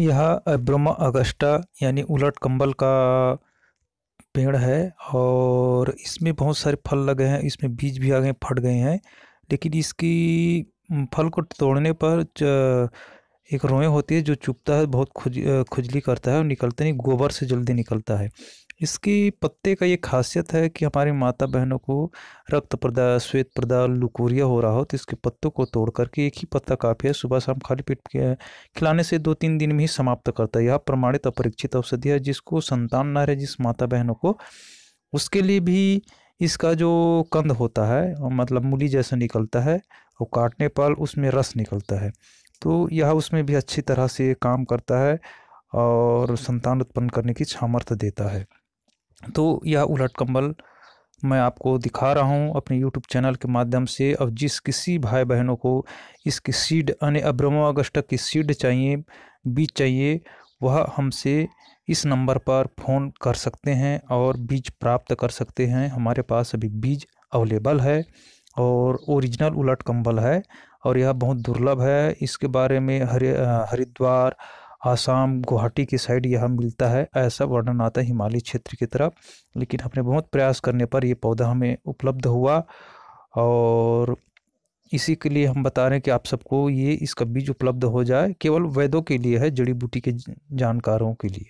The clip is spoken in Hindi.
यह ब्रह्मा अगस्टा यानी उलट कंबल का पेड़ है और इसमें बहुत सारे फल लगे हैं इसमें बीज भी आ गए फट गए हैं लेकिन इसकी फल को तोड़ने पर एक रोए होती है जो चुपता है बहुत खुज खुजली करता है और निकलते नहीं गोबर से जल्दी निकलता है इसके पत्ते का ये खासियत है कि हमारी माता बहनों को रक्त प्रदा श्वेत प्रदा लुकोरिया हो रहा हो तो इसके पत्तों को तोड़ करके एक ही पत्ता काफ़ी है सुबह शाम खाली पेट खिलाने से दो तीन दिन में ही समाप्त करता है यह प्रमाणित अपरीक्षित औषधि है जिसको संतान न रहे जिस माता बहनों को उसके लिए भी इसका जो कंध होता है मतलब मूली जैसा निकलता है और काटने पर उसमें रस निकलता है तो यह उसमें भी अच्छी तरह से काम करता है और संतान उत्पन्न करने की सामर्थ्य देता है तो यह उलट कम्बल मैं आपको दिखा रहा हूँ अपने यूट्यूब चैनल के माध्यम से अब जिस किसी भाई बहनों को इसकी सीड यानी अब्रमो अगस्त की सीड चाहिए बीज चाहिए वह हमसे इस नंबर पर फ़ोन कर सकते हैं और बीज प्राप्त कर सकते हैं हमारे पास अभी बीज अवेलेबल है और ओरिजिनल उलट कम्बल है और यह बहुत दुर्लभ है इसके बारे में हरि हरिद्वार आसाम गुवाहाटी की साइड यह मिलता है ऐसा वर्णन आता है हिमालय क्षेत्र की तरफ लेकिन हमने बहुत प्रयास करने पर यह पौधा हमें उपलब्ध हुआ और इसी के लिए हम बता रहे हैं कि आप सबको ये इसका बीज उपलब्ध हो जाए केवल वैदों के लिए है जड़ी बूटी के जानकारों के लिए